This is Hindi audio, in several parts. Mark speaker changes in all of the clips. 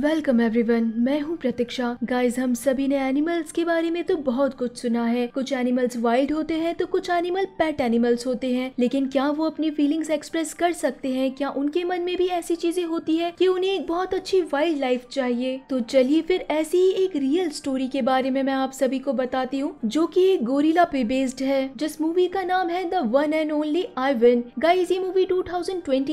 Speaker 1: वेलकम एवरीवन मैं हूं प्रतीक्षा गाइस हम सभी ने एनिमल्स के बारे में तो बहुत कुछ सुना है कुछ एनिमल्स वाइल्ड होते हैं तो कुछ एनिमल पेट एनिमल्स होते हैं लेकिन क्या वो अपनी फीलिंग्स एक्सप्रेस कर सकते हैं क्या उनके मन में भी ऐसी चीजें होती है कि उन्हें एक बहुत अच्छी वाइल्ड लाइफ चाहिए तो चलिए फिर ऐसी ही एक रियल स्टोरी के बारे में मैं आप सभी को बताती हूँ जो की एक गोरिला पे बेस्ड है जिस मूवी का नाम है the one and only Ivan guys ये मूवी टू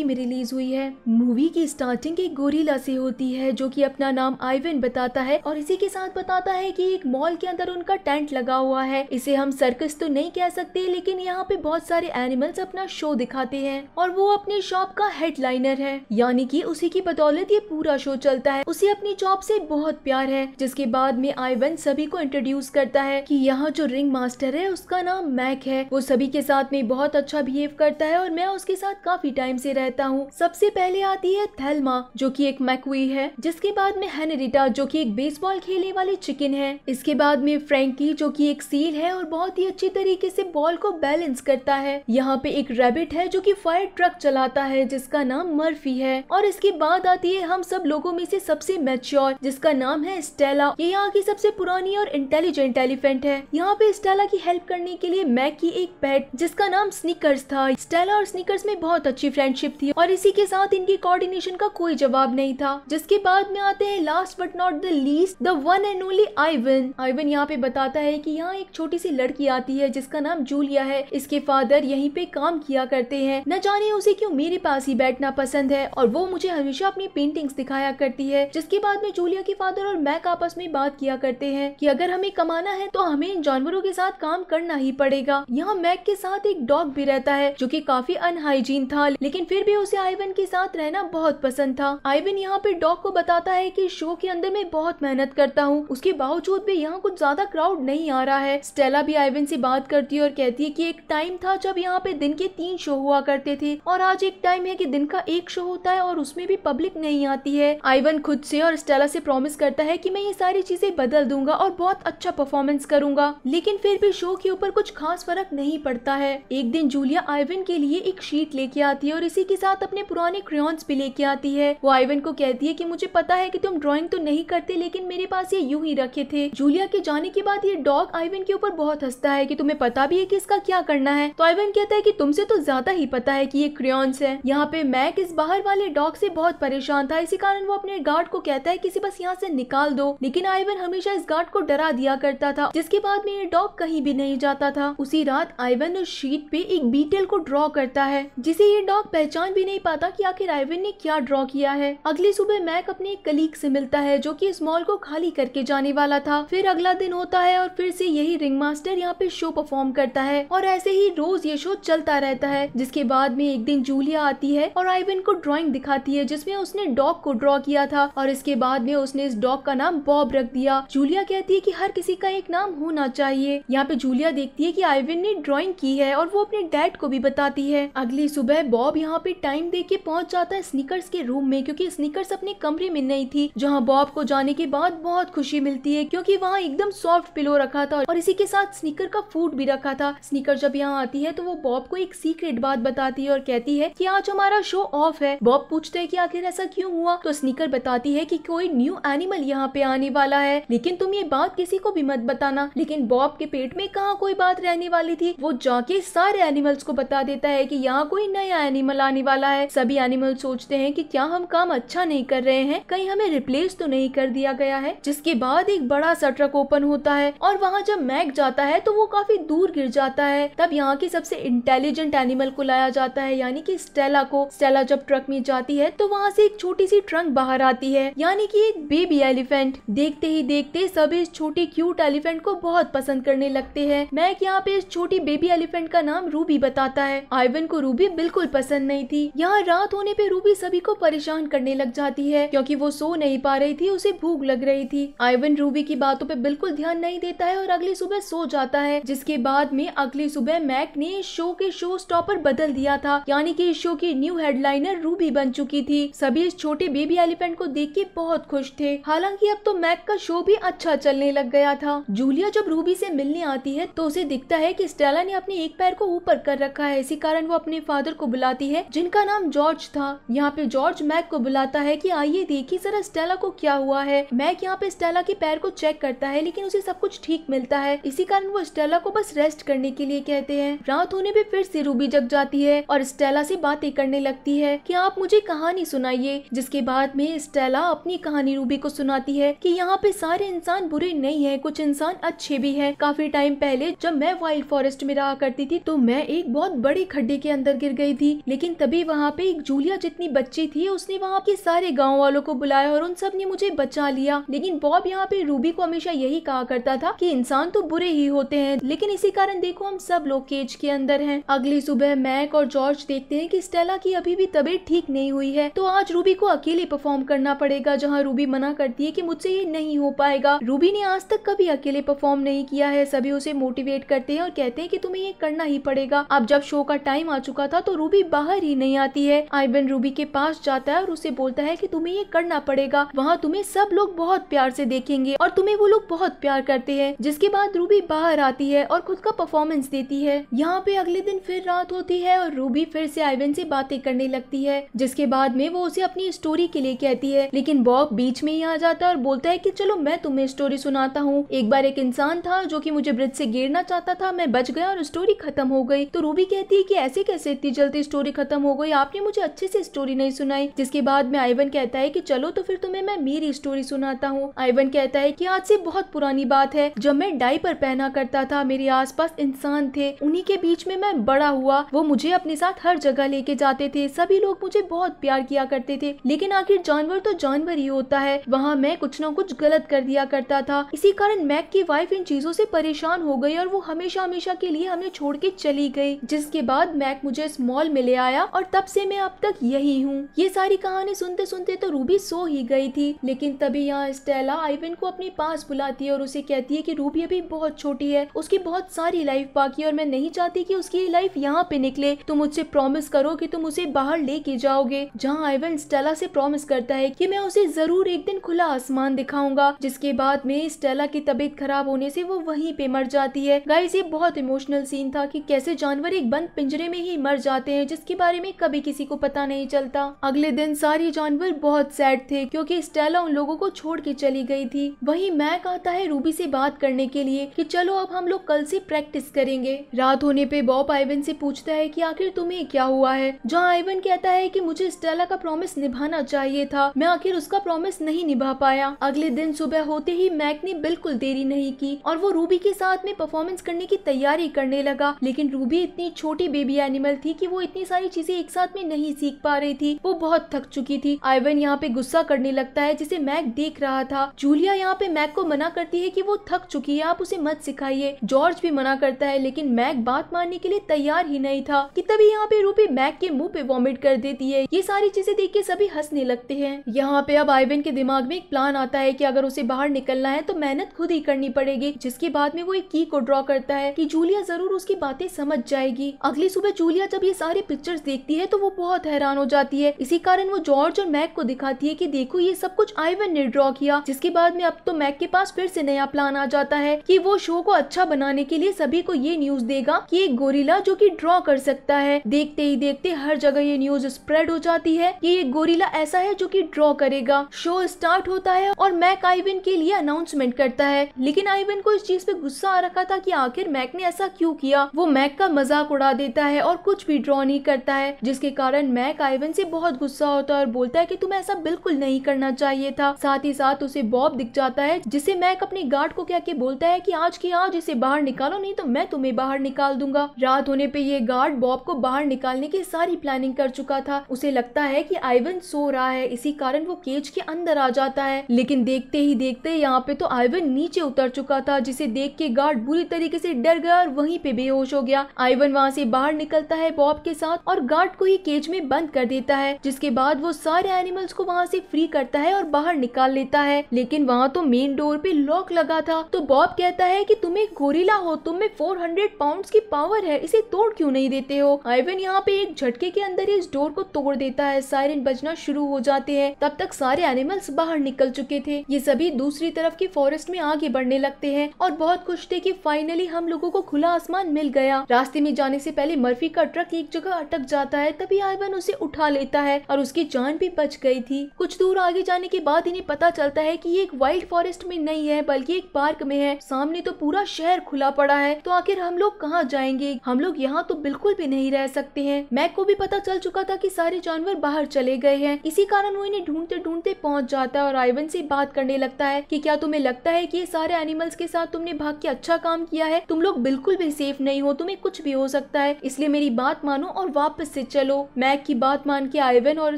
Speaker 1: में रिलीज हुई है मूवी की स्टार्टिंग एक गोरिला से होती है जो की कि अपना नाम आइविन बताता है और इसी के साथ बताता है कि एक मॉल के अंदर उनका टेंट लगा हुआ है इसे हम सर्कस तो नहीं कह सकते लेकिन यहाँ पे बहुत सारे एनिमल्स अपना शो दिखाते हैं और वो अपने शॉप का हेडलाइनर है यानी कि उसी की बदौलत ये पूरा शो चलता है उसे अपनी जॉब से बहुत प्यार है जिसके बाद में आइवन सभी को इंट्रोड्यूस करता है कि यहाँ जो रिंग मास्टर है उसका नाम मैक है वो सभी के साथ में बहुत अच्छा बिहेव करता है और मैं उसके साथ काफी टाइम से रहता हूँ सबसे पहले आती है थेलमा जो की एक मैकवी है जिस इसके बाद में हेनरिटा जो कि एक बेसबॉल खेलने वाली चिकन है इसके बाद में फ्रेंकी जो कि एक सील है और बहुत ही अच्छी तरीके से बॉल को बैलेंस करता है यहाँ पे एक रेबिट है जो कि फायर ट्रक चलाता है जिसका नाम मर्फी है और इसके बाद आती है हम सब लोगों में से सबसे मेच्योर जिसका नाम है स्टेला ये यहाँ की सबसे पुरानी और इंटेलिजेंट एलिफेंट है यहाँ पे स्टेला की हेल्प करने के लिए मैक की एक पेट जिसका नाम स्निकर्स था स्टेला और स्निकर्स में बहुत अच्छी फ्रेंडशिप थी और इसी के साथ इनकी कोऑर्डिनेशन का कोई जवाब नहीं था जिसके बाद में आते हैं last but not the least the one and only Ivan Ivan यहाँ पे बताता है कि यहाँ एक छोटी सी लड़की आती है जिसका नाम जूलिया है इसके फादर यहीं पे काम किया करते हैं न जाने उसे क्यों मेरे पास ही बैठना पसंद है और वो मुझे हमेशा अपनी पेंटिंग्स दिखाया करती है जिसके बाद में जूलिया के फादर और मैक आपस में बात किया करते हैं की अगर हमें कमाना है तो हमें इन जानवरों के साथ काम करना ही पड़ेगा यहाँ मैक के साथ एक डॉग भी रहता है जो की काफी अनहाइजीन था लेकिन फिर भी उसे आईवन के साथ रहना बहुत पसंद था आईवन यहाँ पे डॉग को बता बताता है कि शो के अंदर मैं बहुत मेहनत करता हूँ उसके बावजूद भी यहाँ कुछ ज्यादा क्राउड नहीं आ रहा है स्टेला भी आइवन से बात करती है और कहती है कि एक टाइम था जब यहाँ पे दिन के तीन शो हुआ करते थे और आज एक टाइम है कि दिन का एक शो होता है और उसमें भी पब्लिक नहीं आती है आइवन खुद से और स्टेला से प्रॉमिस करता है की मैं ये सारी चीजें बदल दूंगा और बहुत अच्छा परफॉर्मेंस करूंगा लेकिन फिर भी शो के ऊपर कुछ खास फर्क नहीं पड़ता है एक दिन जूलिया आइवन के लिए एक शीट लेके आती है और इसी के साथ अपने पुराने क्रियॉन्स भी लेके आती है वो आइवन को कहती है की मुझे पता पता है कि तुम ड्राइंग तो नहीं करते लेकिन मेरे पास ये यूं ही रखे थे जूलिया के जाने के बाद ये डॉग आइवन के ऊपर बहुत हंसता है कि तुम्हें पता भी है कि इसका क्या करना है तो आइवन कहता है कि तुमसे तो ज्यादा ही पता है कि ये क्रियॉन्स है यहाँ पे मैक इस बाहर वाले डॉग से बहुत परेशान था इसी कारण वो अपने गार्ड को कहता है कि इसे बस यहाँ से निकाल दो लेकिन आइवन हमेशा इस गार्ड को डरा दिया करता था जिसके बाद में ये डॉग कहीं भी नहीं जाता था उसी रात आइवन उस शीट पे एक बीटेल को ड्रॉ करता है जिसे ये डॉग पहचान भी नहीं पाता की आखिर आइवन ने क्या ड्रॉ किया है अगली सुबह मैक अपने अपने कलीग से मिलता है जो कि इस मॉल को खाली करके जाने वाला था फिर अगला दिन होता है और फिर से यही रिंग मास्टर यहाँ पे शो परफॉर्म करता है और ऐसे ही रोज ये शो चलता रहता है जिसके बाद में एक दिन जूलिया आती है और आइवन को ड्रॉइंग दिखाती है जिसमे उसने डॉग को ड्रॉ किया था और इसके बाद में उसने इस डॉग का नाम बॉब रख दिया जूलिया कहती है की हर किसी का एक नाम होना चाहिए यहाँ पे जूलिया देखती है की आइविन ने ड्रॉइंग की है और वो अपने डैड को भी बताती है अगली सुबह बॉब यहाँ पे टाइम दे के पहुंच जाता है स्निकर्स के रूम में क्योंकि स्निकर्स अपने कमरे में मिल रही थी जहाँ बॉब को जाने के बाद बहुत खुशी मिलती है क्योंकि वहाँ एकदम सॉफ्ट पिलो रखा था और इसी के साथ स्नीकर का फूड भी रखा था स्नीकर जब यहाँ आती है तो वो बॉब को एक सीक्रेट बात बताती है और कहती है की आज हमारा शो ऑफ है बॉब पूछते है की आखिर ऐसा क्यूँ हुआ तो स्नीकर बताती है की कोई न्यू एनिमल यहाँ पे आने वाला है लेकिन तुम ये बात किसी को भी मत बताना लेकिन बॉब के पेट में कहाँ कोई बात रहने वाली थी वो जाके सारे एनिमल्स को बता देता है कि यहाँ कोई नया एनिमल आने वाला है सभी एनिमल सोचते हैं कि क्या हम काम अच्छा नहीं कर रहे हैं कहीं हमें रिप्लेस तो नहीं कर दिया गया है जिसके बाद एक बड़ा सा ट्रक ओपन होता है और वहाँ जब मैक जाता है तो वो काफी दूर गिर जाता है तब यहाँ के सबसे इंटेलिजेंट एनिमल को लाया जाता है यानी कि स्टेला को स्टेला जब ट्रक में जाती है तो वहाँ से एक छोटी सी ट्रंक बाहर आती है यानी की एक बेबी एलिफेंट देखते ही देखते सभी इस छोटी क्यूट एलिफेंट को बहुत पसंद करने लगते हैं मैक यहाँ पे इस छोटी बेबी एलिफेंट का नाम रूबी बताता है आइवन को रूबी बिल्कुल पसंद नहीं थी यहाँ रात होने पे रूबी सभी को परेशान करने लग जाती है क्योंकि वो सो नहीं पा रही थी उसे भूख लग रही थी आइवन रूबी की बातों पर बिल्कुल ध्यान नहीं देता है और अगली सुबह सो जाता है जिसके बाद में अगली सुबह मैक ने इस शो के शो स्टॉपर बदल दिया था यानी कि इस शो की न्यू हेडलाइनर रूबी बन चुकी थी सभी इस छोटे बेबी एलिफेंट को देख के बहुत खुश थे हालांकि अब तो मैक का शो भी अच्छा चलने लग गया था जूलिया जब रूबी से मिलने आती है तो उसे दिखता है कि स्टेला ने अपने एक पैर को ऊपर कर रखा है इसी कारण वो अपने फादर को बुलाती है जिनका नाम जॉर्ज था यहाँ पे जॉर्ज मैक को बुलाता है कि आइए देखिए कि जरा स्टेला को क्या हुआ है मैक यहाँ पे स्टेला के पैर को चेक करता है लेकिन उसे सब कुछ ठीक मिलता है इसी कारण वो स्टेला को बस रेस्ट करने के लिए कहते हैं रात होने पे फिर से रूबी जग जाती है और स्टेला से बातें करने लगती है कि आप मुझे कहानी सुनाइए जिसके बाद में स्टेला अपनी कहानी रूबी को सुनाती है कि यहाँ पे सारे इंसान बुरे नहीं है कुछ इंसान अच्छे भी है काफी टाइम पहले जब मैं वाइल्ड फॉरेस्ट में रहा करती थी तो मैं एक बहुत बड़े खड्डे के अंदर गिर गई थी लेकिन तभी वहाँ पे एक जूलिया जितनी बच्ची थी उसने वहाँ के सारे गाँव वालों को बुलाया और उन सब ने मुझे बचा लिया लेकिन बॉब यहाँ पे रूबी को हमेशा यही कहा करता था कि इंसान तो बुरे ही होते हैं लेकिन इसी कारण देखो हम सब लोग केज के अंदर हैं अगली सुबह मैक और जॉर्ज देखते हैं कि स्टेला की अभी भी तबीयत ठीक नहीं हुई है तो आज रूबी को अकेले परफॉर्म करना पड़ेगा जहाँ रूबी मना करती है की मुझसे ये नहीं हो पाएगा रूबी ने आज तक कभी अकेले परफॉर्म नहीं किया है सभी उसे मोटिवेट करते हैं और कहते हैं की तुम्हें ये करना ही पड़ेगा अब जब शो का टाइम आ चुका था तो रूबी बाहर ही नहीं आती है आईबेन रूबी के पास जाता है और उसे बोलता है की तुम्हें ये करना करना पड़ेगा वहाँ तुम्हें सब लोग बहुत प्यार से देखेंगे और तुम्हें वो लोग बहुत प्यार करते हैं जिसके बाद रूबी बाहर आती है और खुद का परफॉर्मेंस देती है यहाँ पे अगले दिन फिर रात होती है और रूबी फिर से आइवन से बातें करने लगती है जिसके बाद में वो उसे अपनी स्टोरी के लिए कहती है लेकिन बॉब बीच में ही आ जाता है और बोलता है की चलो मैं तुम्हें स्टोरी सुनाता हूँ एक बार एक इंसान था जो की मुझे ब्रिज से गिरना चाहता था मैं बच गया और स्टोरी खत्म हो गई तो रूबी कहती है की ऐसे कैसे इतनी जल्दी स्टोरी खत्म हो गई आपने मुझे अच्छे से स्टोरी नहीं सुनाई जिसके बाद में आइवन कहता है की चलो तो फिर तुम्हें मैं मेरी स्टोरी सुनाता हूँ आइवन कहता है कि आज से बहुत पुरानी बात है जब मैं डाइपर पहना करता था मेरे आसपास इंसान थे उन्हीं के बीच में मैं बड़ा हुआ वो मुझे अपने साथ हर जगह लेके जाते थे सभी लोग मुझे बहुत प्यार किया करते थे लेकिन आखिर जानवर तो जानवर ही होता है वहाँ मैं कुछ न कुछ गलत कर दिया करता था इसी कारण मैक की वाइफ इन चीजों से परेशान हो गई और वो हमेशा हमेशा के लिए हमें छोड़ के चली गयी जिसके बाद मैक मुझे इस मॉल में ले आया और तब से मैं अब तक यही हूँ ये सारी कहानी सुनते सुनते तो रूबी रूबी सो ही गई थी लेकिन तभी यहाँ स्टेला आइवन को अपने पास बुलाती है और उसे कहती है कि रूबी अभी बहुत छोटी है उसकी बहुत सारी लाइफ बाकी है और मैं नहीं चाहती कि उसकी लाइफ यहाँ पे निकले तुम मुझसे प्रॉमिस करो कि तुम उसे बाहर लेके जाओगे जहाँ आइवन स्टेला से प्रॉमिस करता है कि मैं उसे जरूर एक दिन खुला आसमान दिखाऊंगा जिसके बाद में स्टेला की तबीयत खराब होने से वो वहीं पे मर जाती है गाइस ये बहुत इमोशनल सीन था कि कैसे जानवर एक बंद पिंजरे में ही मर जाते हैं जिसके बारे में कभी किसी को पता नहीं चलता अगले दिन सारे जानवर बहुत सैड सैड थे क्योंकि स्टेला उन लोगों को छोड़ के चली गई थी वहीं मैं कहता है रूबी से बात करने के लिए कि चलो अब हम लोग कल से प्रैक्टिस करेंगे रात होने पे बॉब आइवन से पूछता है कि आखिर तुम्हें क्या हुआ है जहाँ आइवन कहता है कि मुझे स्टेला का प्रॉमिस निभाना चाहिए था मैं आखिर उसका प्रॉमिस नहीं निभा पाया अगले दिन सुबह होते ही मैक ने बिल्कुल देरी नहीं की और वो रूबी के साथ में परफॉर्मेंस करने की तैयारी करने लगा लेकिन रूबी इतनी छोटी बेबी एनिमल थी कि वो इतनी सारी चीजें एक साथ में नहीं सीख पा रही थी वो बहुत थक चुकी थी आइवन यहाँ पे गुस्सा करने लगता है जिसे मैक देख रहा था जूलिया यहाँ पे मैक को मना करती है कि वो थक चुकी है आप उसे मत सिखाइए जॉर्ज भी मना करता है लेकिन मैक बात मानने के लिए तैयार ही नहीं था कि तभी यहाँ पे रूपी मैक के मुंह पे वॉमिट कर देती है ये सारी चीजें देख के सभी हंसने लगते हैं यहाँ पे अब आइवेन के दिमाग में एक प्लान आता है कि अगर उसे बाहर निकलना है तो मेहनत खुद ही करनी पड़ेगी जिसके बाद में वो एक की को ड्रॉ करता है कि जूलिया जरूर उसकी बातें समझ जाएगी अगली सुबह जूलिया जब ये सारे पिक्चर्स देखती है तो वो बहुत हैरान हो जाती है इसी कारण वो जॉर्ज और मैक को दिखाती है है कि देखो ये सब कुछ आईवन ने ड्रॉ किया जिसके बाद में अब तो मैक के पास फिर से नया प्लान आ जाता है कि वो शो को अच्छा बनाने के लिए सभी को ये न्यूज देगा कि एक गोरिला जो कि ड्रॉ कर सकता है देखते ही देखते हर जगह ये न्यूज स्प्रेड हो जाती है कि ये गोरिला ऐसा है जो की ड्रॉ करेगा शो स्टार्ट होता है और मैक आईवन के लिए अनाउंसमेंट करता है लेकिन आईवन को इस चीज पे गुस्सा आ रखा था की आखिर मैक ने ऐसा क्यूँ किया वो मैक का मजाक उड़ा देता है और कुछ भी ड्रॉ नहीं करता है जिसके कारण मैक आईवन से बहुत गुस्सा होता है और बोलता है की तुम ऐसा बिल्कुल बिल्कुल नहीं करना चाहिए था साथ ही साथ उसे बॉब दिख जाता है जिसे मैक अपने गार्ड को क्या के बोलता है की आज की आज इसे बाहर निकालो नहीं तो मैं तुम्हें बाहर निकाल दूंगा रात होने पे ये गार्ड बॉब को बाहर निकालने की सारी प्लानिंग कर चुका था उसे लगता है की आइवन सो रहा है इसी कारण वो केज के अंदर आ जाता है लेकिन देखते ही देखते यहाँ पे तो आइवन नीचे उतर चुका था जिसे देख के गार्ड बुरी तरीके ऐसी डर गया और वही पे बेहोश हो गया आइवन वहाँ से बाहर निकलता है बॉब के साथ और गार्ड को ही केज में बंद कर देता है जिसके बाद वो सारे एनिमल्स को वहाँ से फ्री करता है और बाहर निकाल लेता है लेकिन वहाँ तो मेन डोर पे लॉक लगा था तो बॉब कहता है कि तुम एक गोरिला हो तुम में 400 पाउंड्स की पावर है इसे तोड़ क्यों नहीं देते हो आइवन यहाँ पे एक झटके के अंदर इस डोर को तोड़ देता है सायरन बजना शुरू हो जाते हैं तब तक सारे एनिमल्स बाहर निकल चुके थे ये सभी दूसरी तरफ के फॉरेस्ट में आगे बढ़ने लगते है और बहुत खुश थे की फाइनली हम लोगो को खुला आसमान मिल गया रास्ते में जाने ऐसी पहले मर्फी का ट्रक एक जगह अटक जाता है तभी आईवन उसे उठा लेता है और उसकी जान भी बच गई थी कुछ दूर आगे जाने के बाद इन्हें पता चलता है कि ये एक वाइल्ड फॉरेस्ट में नहीं है बल्कि एक पार्क में है सामने तो पूरा शहर खुला पड़ा है तो आखिर हम लोग कहाँ जाएंगे हम लोग यहाँ तो बिल्कुल भी नहीं रह सकते हैं मैक को भी पता चल चुका था की सारे जानवर बाहर चले गए हैं इसी कारण वो इन्हें ढूंढते ढूंढते पहुँच जाता है और आइवन से बात करने लगता है की क्या तुम्हें लगता है की ये सारे एनिमल्स के साथ तुमने भाग के अच्छा काम किया है तुम लोग बिल्कुल भी सेफ नहीं हो तुम्हें कुछ भी हो सकता है इसलिए मेरी बात मानो और वापस से चलो मैक की बात मान के आईवन और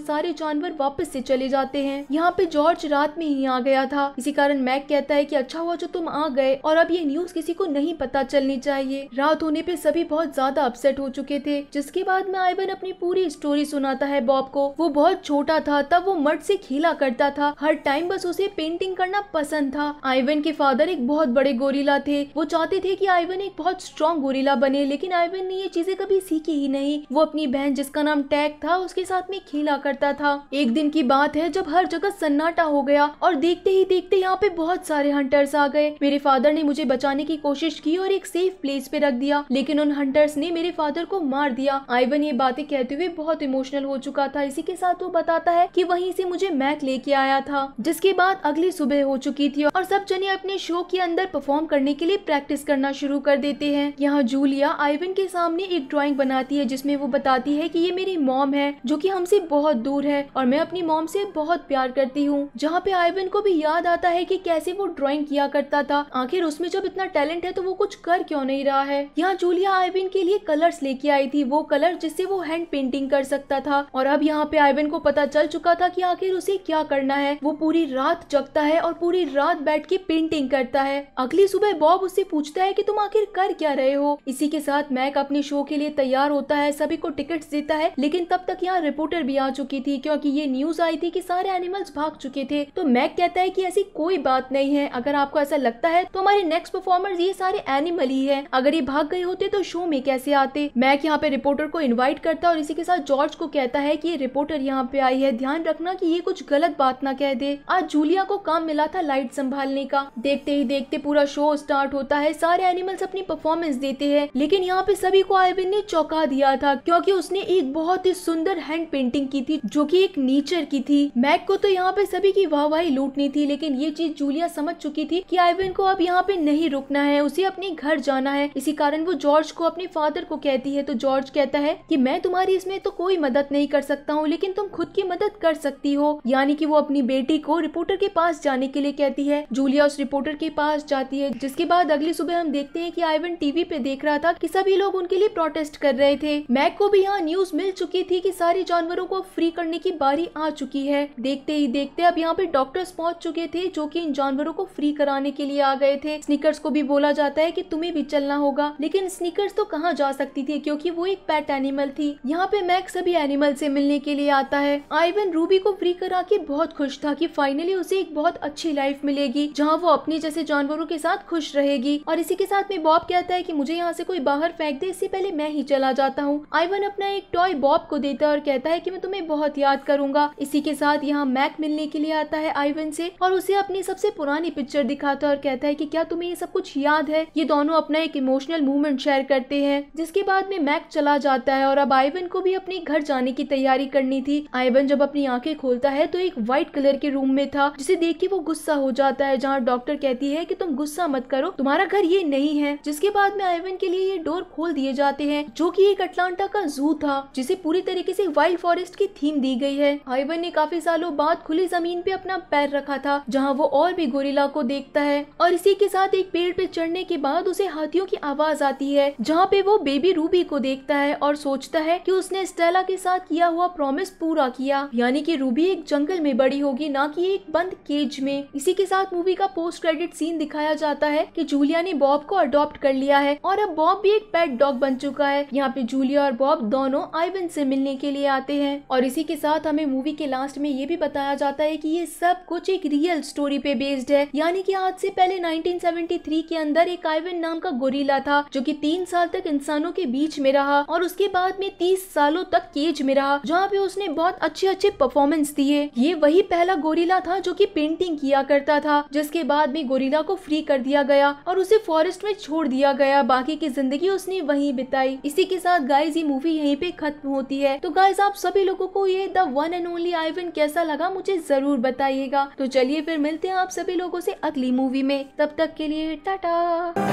Speaker 1: सारे जानवर वापस से चले जाते हैं यहाँ पे जॉर्ज रात में ही आ गया था इसी कारण मैक कहता है की अच्छा हुआ जो तुम आ गए और अब ये न्यूज किसी को नहीं पता चलनी चाहिए रात होने पे सभी बहुत ज्यादा अपसेट हो चुके थे जिसके बाद में आइवन अपनी पूरी स्टोरी सुनाता है बॉब को वो बहुत छोटा था तब वो मर्द से खेला करता था हर टाइम बस उसे पेंटिंग करना पसंद था आइवन के फादर एक बहुत बड़े गोरिला थे वो चाहते थे कि आइवन एक बहुत स्ट्रॉन्ग गोरिला बने लेकिन आइवन ने ये चीजें कभी सीखी ही नहीं वो अपनी बहन जिसका नाम टैग था उसके साथ में खेला करता था एक दिन की बात है है जब हर जगह सन्नाटा हो गया और देखते ही देखते यहाँ पे बहुत सारे हंटर्स आ गए मेरे फादर ने मुझे बचाने की कोशिश की और एक सेफ प्लेस पे रख दिया लेकिन उन हंटर्स ने मेरे फादर को मार दिया आईवन ये बातें कहते हुए बहुत इमोशनल हो चुका था इसी के साथ वो बताता है की वही से मुझे मैक लेके आया था जिसके बाद अगली सुबह हो चुकी थी और सब जने अपने शो के अंदर परफॉर्म करने के लिए प्रैक्टिस करना शुरू कर देते हैं यहाँ जूलिया आइवन के सामने एक ड्राइंग बनाती है जिसमें वो बताती है कि ये मेरी मॉम है जो कि हमसे बहुत दूर है और मैं अपनी मॉम से बहुत प्यार करती हूँ जहाँ पे आइवन को भी याद आता है कि कैसे वो ड्राइंग किया करता था आखिर उसमें जब इतना टैलेंट है तो वो कुछ कर क्यों नहीं रहा है यहाँ जूलिया आइविन के लिए कलर्स लेके आई थी वो कलर जिससे वो हैंड पेंटिंग कर सकता था और अब यहाँ पे आइविन को पता चल चुका था की आखिर उसे क्या करना है वो पूरी रात जगता है और पूरी रात बैठ के पेंटिंग करता है अगली सुबह बॉब उससे पूछता है की तुम आखिर कर क्या रहे हो इसी के साथ मैक अपने शो के लिए तैयार होता है सभी को टिकट देता है लेकिन तब तक यहाँ रिपोर्टर भी आ चुकी थी क्योंकि ये न्यूज आई थी की बाकी सारे एनिमल्स भाग चुके थे तो मैक कहता है की ऐसी कोई बात नहीं है अगर आपको ऐसा लगता है तो हमारे नेक्स्ट परफॉर्मर ये सारे एनिमल ही है अगर ये भाग गए होते तो शो में कैसे आते मैक यहाँ पे रिपोर्टर को इन्वाइट करता है और इसी के साथ जॉर्ज को कहता है की रिपोर्टर यहाँ पे आई है ध्यान रखना की ये कुछ गलत बात ना कह दे आज जूलिया को काम मिला था लाइट संभालने का देखते ही देखते पूरा शो स्टार्ट होता है सारे एनिमल्स अपनी परफॉर्मेंस देते हैं लेकिन यहाँ पे सभी को आयविन ने चौंका दिया था क्योंकि उसने एक बहुत ही सुंदर हैंड पेंटिंग की थी जो कि एक नेचर की थी थी मैक को तो यहाँ पे सभी की वाहवाही लूटनी थी लेकिन ये चीज जूलिया समझ चुकी थी कि आइवन को अब यहाँ पे नहीं रुकना है उसे अपने घर जाना है इसी कारण वो जॉर्ज को अपने फादर को कहती है तो जॉर्ज कहता है कि मैं तुम्हारी इसमें तो कोई मदद नहीं कर सकता हूँ लेकिन तुम खुद की मदद कर सकती हो यानी कि वो अपनी बेटी को रिपोर्टर के पास जाने के लिए कहती है जूलिया उस रिपोर्टर के पास जाती है जिसके बाद अगली सुबह हम देखते हैं कि आइवन टीवी पे देख रहा था कि सभी लोग उनके लिए प्रोटेस्ट कर रहे थे मैक को भी यहाँ न्यूज मिल चुकी थी कि सारे जानवरों को फ्री करने की बारी आ चुकी है है देखते ही देखते अब यहाँ पे डॉक्टर्स पहुंच चुके थे जो कि इन जानवरों को फ्री कराने के लिए आ गए थे स्निकर्स को भी बोला जाता है कि तुम्हें भी चलना होगा लेकिन स्निकर्स तो कहाँ जा सकती थी क्योंकि वो एक पेट एनिमल थी यहाँ पे मैक्स सभी एनिमल से मिलने के लिए आता है आईवन रूबी को फ्री करा के बहुत खुश था कि फाइनली उसे एक बहुत अच्छी लाइफ मिलेगी जहाँ वो अपने जैसे जानवरों के साथ खुश रहेगी और इसी के साथ में बॉब कहता है की मुझे यहाँ से कोई बाहर फेंक दे इससे पहले मैं ही चला जाता हूँ आईवन अपना एक टॉय बॉब को देता है और कहता है की मैं तुम्हें बहुत याद करूंगा इसी के साथ यहाँ मैक मिलने के लिए आता है आईवन से और उसे अपनी सबसे पुरानी पिक्चर दिखाता है और कहता है कि क्या तुम्हें ये सब कुछ याद है ये दोनों अपना एक इमोशनल मूवमेंट शेयर करते हैं जिसके बाद में मैक चला जाता है और अब आईवन को भी अपने घर जाने की तैयारी करनी थी आइवन जब अपनी आंखें खोलता है तो एक व्हाइट कलर के रूम में था जिसे देख के वो गुस्सा हो जाता है जहाँ डॉक्टर कहती है की तुम गुस्सा मत करो तुम्हारा घर ये नहीं है जिसके बाद में आईवन के लिए ये डोर खोल दिए जाते हैं जो की एक अटलांटा का जू था जिसे पूरी तरीके ऐसी वाइल्ड फॉरेस्ट की थीम दी गई है आईवन ने काफी काफी सालों बाद खुली जमीन पे अपना पैर रखा था जहाँ वो और भी गोरिला को देखता है और इसी के साथ एक पेड़ पे चढ़ने के बाद उसे हाथियों की आवाज आती है जहाँ पे वो बेबी रूबी को देखता है और सोचता है की उसने स्टेला के साथ किया हुआ प्रॉमिस पूरा किया यानी कि रूबी एक जंगल में बड़ी होगी न की एक बंद केज में इसी के साथ मूवी का पोस्ट क्रेडिट सीन दिखाया जाता है की जूलिया ने बॉब को अडॉप्ट कर लिया है और अब बॉब भी एक पेट डॉग बन चुका है यहाँ पे जूलिया और बॉब दोनों आईवन से मिलने के लिए आते हैं और इसी के साथ हमें मूवी के लास्ट में ये भी बताया जाता है कि ये सब कुछ एक रियल स्टोरी पे बेस्ड है यानी कि आज से पहले 1973 के अंदर एक आइवन नाम का गोरीला था जो कि तीन साल तक इंसानों के बीच में रहा और उसके बाद में तीस सालों तक केज में रहा जहाँ पे उसने बहुत अच्छे अच्छे परफॉर्मेंस दिए ये वही पहला गोरीला था जो की पेंटिंग किया करता था जिसके बाद में गोरीला को फ्री कर दिया गया और उसे फॉरेस्ट में छोड़ दिया गया बाकी की जिंदगी उसने वही बिताई इसी के साथ गाइज ये मूवी यही पे खत्म होती है तो गाइज आप सभी लोगों को ये the one and only Ivan कैसा लगा मुझे जरूर बताइएगा तो चलिए फिर मिलते हैं आप सभी लोगों से अगली मूवी में तब तक के लिए टाटा